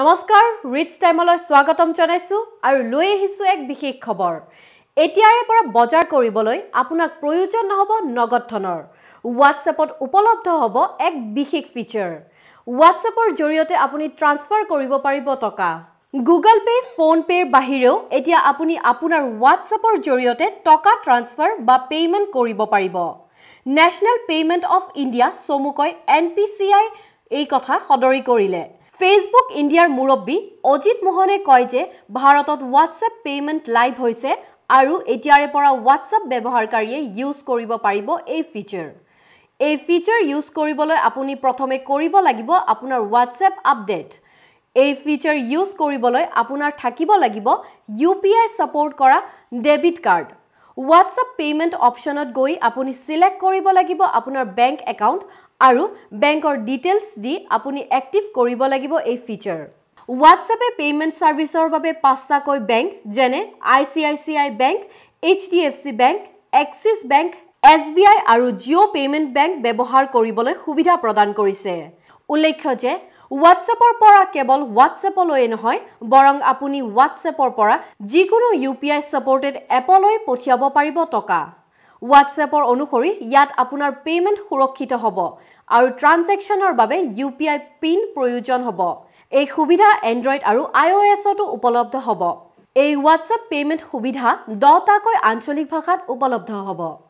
নমস্কাৰ ৰিচ টাইমলৈ স্বাগতম জনাইছোঁ আৰু লৈ আহিছোঁ এক বিশেষ খবৰ এতিয়াৰে পৰা বজাৰ কৰিবলৈ আপোনাক প্ৰয়োজন নহ'ব নগদ ধনৰ হোৱাটছএপত উপলব্ধ হ'ব এক বিশেষ ফিচাৰ হোৱাটছএপৰ জৰিয়তে আপুনি ট্ৰান্সফাৰ কৰিব পাৰিব টকা গুগল পে' ফোনপে'ৰ বাহিৰেও এতিয়া আপুনি আপোনাৰ হোৱাটছএপৰ জৰিয়তে টকা ট্ৰান্সফাৰ বা পে'মেণ্ট কৰিব পাৰিব নেশ্যনেল পে'মেণ্ট অৱ ইণ্ডিয়া চমুকৈ এন পি চি আই এই কথা সদৰি কৰিলে ফেচবুক ইণ্ডিয়াৰ মুৰব্বী অজিত মোহনে কয় যে ভাৰতত হোৱাটছএপ পেমেণ্ট লাইভ হৈছে আৰু এতিয়াৰে পৰা হোৱাটছএপ ব্যৱহাৰকাৰীয়ে ইউজ কৰিব পাৰিব এই ফিচাৰ এই ফিচাৰ ইউজ কৰিবলৈ আপুনি প্ৰথমে কৰিব লাগিব আপোনাৰ হোৱাটছএপ আপডেট এই ফিচাৰ ইউজ কৰিবলৈ আপোনাৰ থাকিব লাগিব ইউ পি আই ছাপোৰ্ট কৰা ডেবিট কাৰ্ড হোৱাটছএপ পে'মেণ্ট অপশ্যনত গৈ আপুনি ছিলেক্ট কৰিব লাগিব আপোনাৰ বেংক একাউণ্ট আৰু বেংকৰ ডিটেইলছ দি আপুনি এক্টিভ কৰিব লাগিব এই ফিচাৰ হোৱাটছএপে পেমেণ্ট ছাৰ্ভিচৰ বাবে পাঁচটাকৈ বেংক যেনে I C I C I bank H D F C bank Axis bank S B I আৰু জিঅ' পেমেণ্ট বেংক ব্যৱহাৰ কৰিবলৈ সুবিধা প্ৰদান কৰিছে উল্লেখ্য যে হোৱাটছএপৰ পৰা কেৱল হোৱাটছএপলৈয়ে নহয় বৰং আপুনি হোৱাটছএপৰ পৰা যিকোনো ইউ পি আই ছাপৰ্টেড এপলৈ পঠিয়াব পাৰিব টকা হোৱাটছএপৰ অনুসৰি ইয়াত আপোনাৰ পে'মেণ্ট সুৰক্ষিত হ'ব আৰু ট্ৰানজেকশ্যনৰ বাবে ইউ পি আই পিন প্ৰয়োজন হ'ব এই সুবিধা এণ্ড্ৰইড আৰু আই অ' এছতো উপলব্ধ হ'ব এই হোৱাটছএপ পে'মেণ্ট সুবিধা দহটাকৈ আঞ্চলিক ভাষাত উপলব্ধ হ'ব